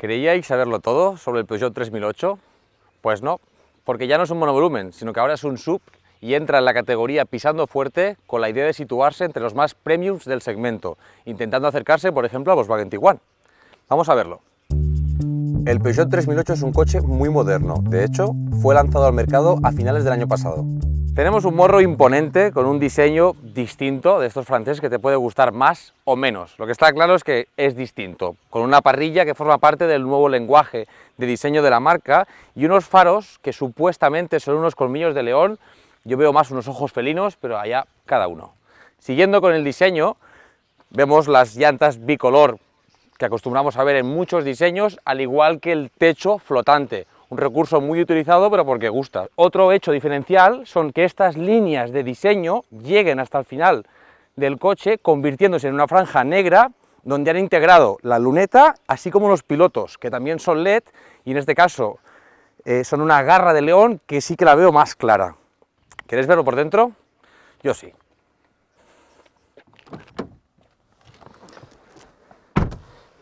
¿Creíais saberlo todo sobre el Peugeot 3008? Pues no, porque ya no es un monovolumen, sino que ahora es un sub y entra en la categoría pisando fuerte con la idea de situarse entre los más premiums del segmento, intentando acercarse, por ejemplo, a Volkswagen Tiguan. Vamos a verlo. El Peugeot 3008 es un coche muy moderno, de hecho, fue lanzado al mercado a finales del año pasado. Tenemos un morro imponente con un diseño distinto de estos franceses que te puede gustar más o menos. Lo que está claro es que es distinto, con una parrilla que forma parte del nuevo lenguaje de diseño de la marca y unos faros que supuestamente son unos colmillos de león. Yo veo más unos ojos felinos, pero allá cada uno. Siguiendo con el diseño, vemos las llantas bicolor que acostumbramos a ver en muchos diseños, al igual que el techo flotante, un recurso muy utilizado, pero porque gusta. Otro hecho diferencial son que estas líneas de diseño lleguen hasta el final del coche, convirtiéndose en una franja negra donde han integrado la luneta, así como los pilotos, que también son LED, y en este caso eh, son una garra de león que sí que la veo más clara. ¿Queréis verlo por dentro? Yo sí.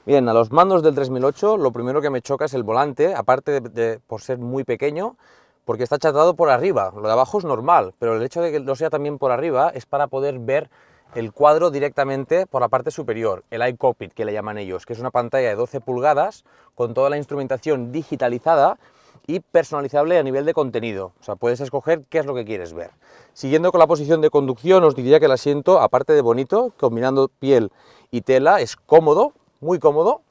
Bien, a los mandos del 3008 lo primero que me choca es el volante, aparte de, por ser muy pequeño, porque está achatado por arriba. Lo de abajo es normal, pero el hecho de que lo sea también por arriba es para poder ver el cuadro directamente por la parte superior, el iCockpit que le llaman ellos, que es una pantalla de 12 pulgadas con toda la instrumentación digitalizada y personalizable a nivel de contenido. O sea, puedes escoger qué es lo que quieres ver. Siguiendo con la posición de conducción, os diría que el asiento, aparte de bonito, combinando piel y tela, es cómodo, muy cómodo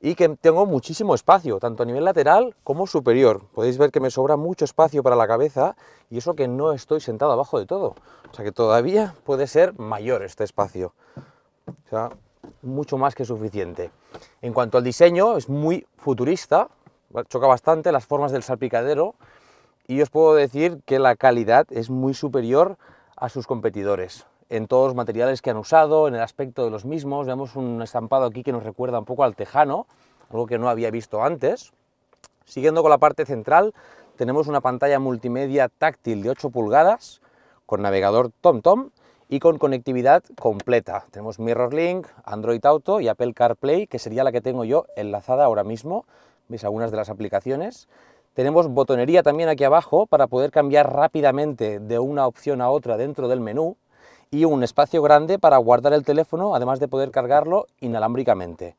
y que tengo muchísimo espacio, tanto a nivel lateral como superior. Podéis ver que me sobra mucho espacio para la cabeza y eso que no estoy sentado abajo de todo. O sea que todavía puede ser mayor este espacio. O sea, mucho más que suficiente. En cuanto al diseño, es muy futurista, choca bastante las formas del salpicadero y os puedo decir que la calidad es muy superior a sus competidores en todos los materiales que han usado, en el aspecto de los mismos. Vemos un estampado aquí que nos recuerda un poco al tejano, algo que no había visto antes. Siguiendo con la parte central, tenemos una pantalla multimedia táctil de 8 pulgadas, con navegador TomTom y con conectividad completa. Tenemos Link, Android Auto y Apple CarPlay, que sería la que tengo yo enlazada ahora mismo. Veis algunas de las aplicaciones. Tenemos botonería también aquí abajo para poder cambiar rápidamente de una opción a otra dentro del menú y un espacio grande para guardar el teléfono, además de poder cargarlo inalámbricamente.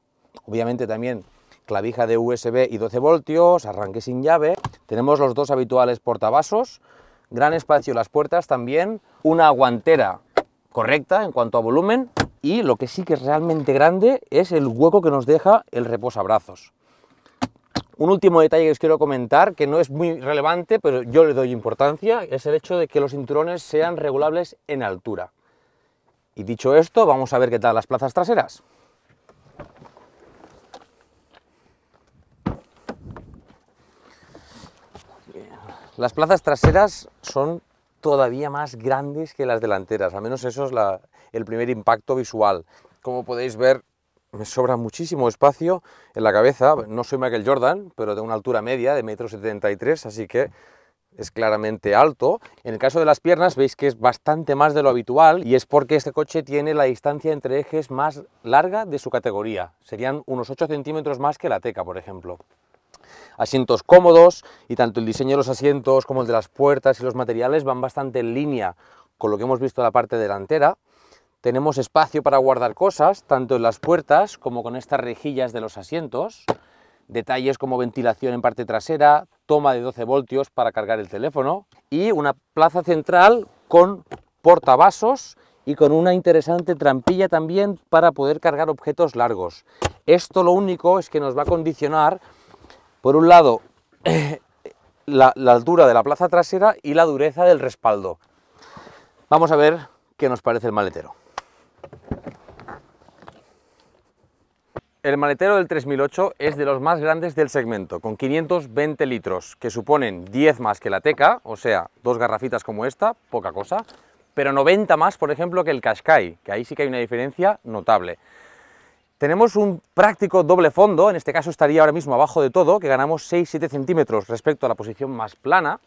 Obviamente también clavija de USB y 12 voltios, arranque sin llave. Tenemos los dos habituales portavasos, gran espacio las puertas también, una guantera correcta en cuanto a volumen y lo que sí que es realmente grande es el hueco que nos deja el reposabrazos. Un último detalle que os quiero comentar, que no es muy relevante, pero yo le doy importancia, es el hecho de que los cinturones sean regulables en altura. Y dicho esto, vamos a ver qué tal las plazas traseras. Las plazas traseras son todavía más grandes que las delanteras, al menos eso es el primer impacto visual. Como podéis ver, me sobra muchísimo espacio en la cabeza, no soy Michael Jordan, pero de una altura media de 1,73 tres, así que es claramente alto. En el caso de las piernas veis que es bastante más de lo habitual y es porque este coche tiene la distancia entre ejes más larga de su categoría. Serían unos 8 centímetros más que la Teca, por ejemplo. Asientos cómodos y tanto el diseño de los asientos como el de las puertas y los materiales van bastante en línea con lo que hemos visto en la parte delantera. Tenemos espacio para guardar cosas, tanto en las puertas como con estas rejillas de los asientos. Detalles como ventilación en parte trasera, toma de 12 voltios para cargar el teléfono y una plaza central con portavasos y con una interesante trampilla también para poder cargar objetos largos. Esto lo único es que nos va a condicionar, por un lado, la, altura de la plaza trasera y la dureza del respaldo. Vamos a ver qué nos parece el maletero. El maletero del 3008 es de los más grandes del segmento, con 520 litros, que suponen 10 más que la Teca, o sea, dos garrafitas como esta, poca cosa, pero 90 más, por ejemplo, que el Qashqai, que ahí sí que hay una diferencia notable. Tenemos un práctico doble fondo, en este caso estaría ahora mismo abajo de todo, que ganamos 6-7 centímetros respecto a la posición más plana,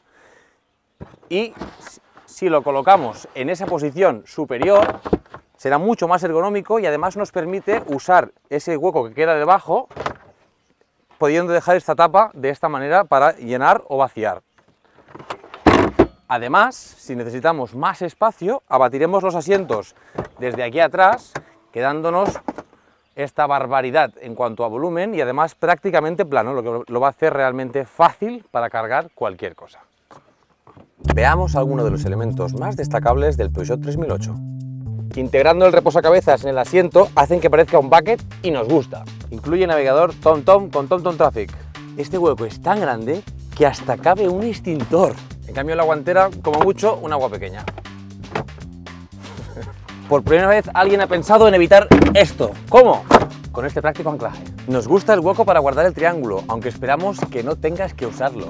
y si lo colocamos en esa posición superior, será mucho más ergonómico y además nos permite usar ese hueco que queda debajo, pudiendo dejar esta tapa de esta manera para llenar o vaciar. Además, si necesitamos más espacio, abatiremos los asientos desde aquí atrás, quedándonos esta barbaridad en cuanto a volumen y además prácticamente plano, lo que lo va a hacer realmente fácil para cargar cualquier cosa. Veamos algunos de los elementos más destacables del Peugeot 3008 integrando el reposacabezas en el asiento hacen que parezca un bucket y nos gusta. Incluye navegador TomTom -tom con TomTom -tom Traffic. Este hueco es tan grande que hasta cabe un extintor. En cambio la guantera, como mucho, un agua pequeña. Por primera vez alguien ha pensado en evitar esto. ¿Cómo? Con este práctico anclaje. Nos gusta el hueco para guardar el triángulo, aunque esperamos que no tengas que usarlo.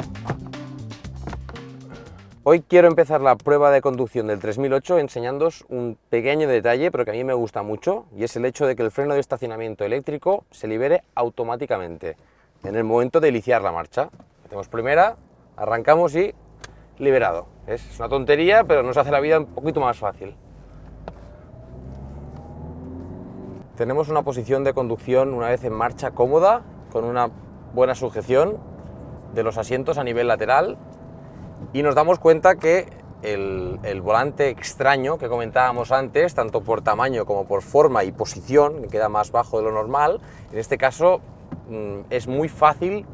Hoy quiero empezar la prueba de conducción del 3008 enseñándoos un pequeño detalle, pero que a mí me gusta mucho, y es el hecho de que el freno de estacionamiento eléctrico se libere automáticamente en el momento de iniciar la marcha. Hacemos primera, arrancamos y liberado. Es una tontería, pero nos hace la vida un poquito más fácil. Tenemos una posición de conducción una vez en marcha cómoda, con una buena sujeción de los asientos a nivel lateral y nos damos cuenta que el, volante extraño que comentábamos antes, tanto por tamaño como por forma y posición, que queda más bajo de lo normal, en este caso mm, es muy fácil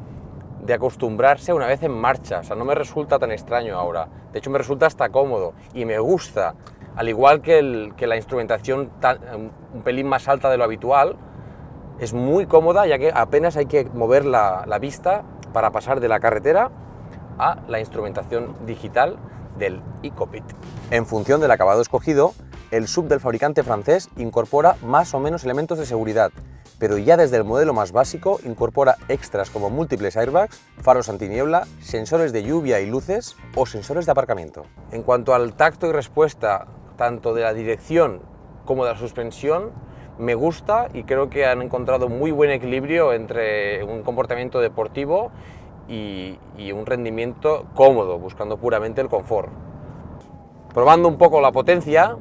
de acostumbrarse una vez en marcha, o sea, no me resulta tan extraño ahora, de hecho me resulta hasta cómodo y me gusta, al igual que, el, que la instrumentación un pelín más alta de lo habitual, es muy cómoda ya que apenas hay que mover la vista para pasar de la carretera a la instrumentación digital del Ecopit. En función del acabado escogido, el sub del fabricante francés incorpora más o menos elementos de seguridad, pero ya desde el modelo más básico incorpora extras como múltiples airbags, faros antiniebla, sensores de lluvia y luces o sensores de aparcamiento. En cuanto al tacto y respuesta tanto de la dirección como de la suspensión, me gusta y creo que han encontrado muy buen equilibrio entre un comportamiento deportivo y, un rendimiento cómodo, buscando puramente el confort. Probando un poco la potencia,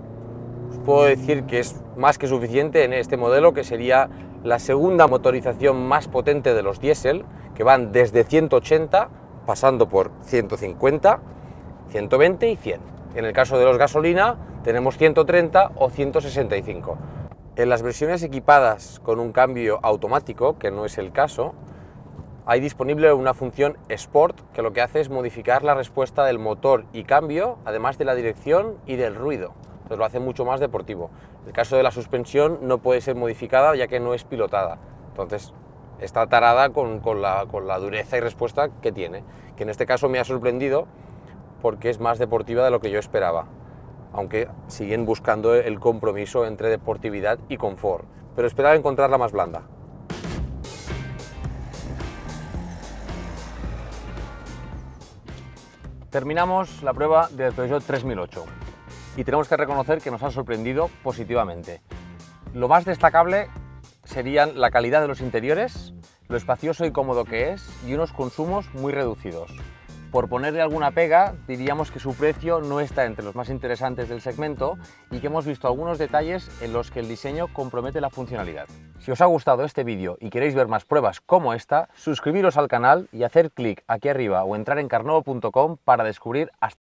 puedo decir que es más que suficiente en este modelo, que sería la segunda motorización más potente de los diésel, que van desde 180, pasando por 150, 120 y 100. En el caso de los gasolina, tenemos 130 o 165. En las versiones equipadas con un cambio automático, que no es el caso, hay disponible una función Sport que lo que hace es modificar la respuesta del motor y cambio, además de la dirección y del ruido. Entonces lo hace mucho más deportivo. el caso de la suspensión no puede ser modificada ya que no es pilotada. Entonces está tarada con, la, con la dureza y respuesta que tiene, que en este caso me ha sorprendido porque es más deportiva de lo que yo esperaba, aunque siguen buscando el compromiso entre deportividad y confort, pero esperaba encontrarla más blanda. Terminamos la prueba del Peugeot 3008 y tenemos que reconocer que nos ha sorprendido positivamente. Lo más destacable serían la calidad de los interiores, lo espacioso y cómodo que es y unos consumos muy reducidos por ponerle alguna pega, diríamos que su precio no está entre los más interesantes del segmento y que hemos visto algunos detalles en los que el diseño compromete la funcionalidad. Si os ha gustado este vídeo y queréis ver más pruebas como esta, suscribiros al canal y hacer clic aquí arriba o entrar en carnovo.com para descubrir hasta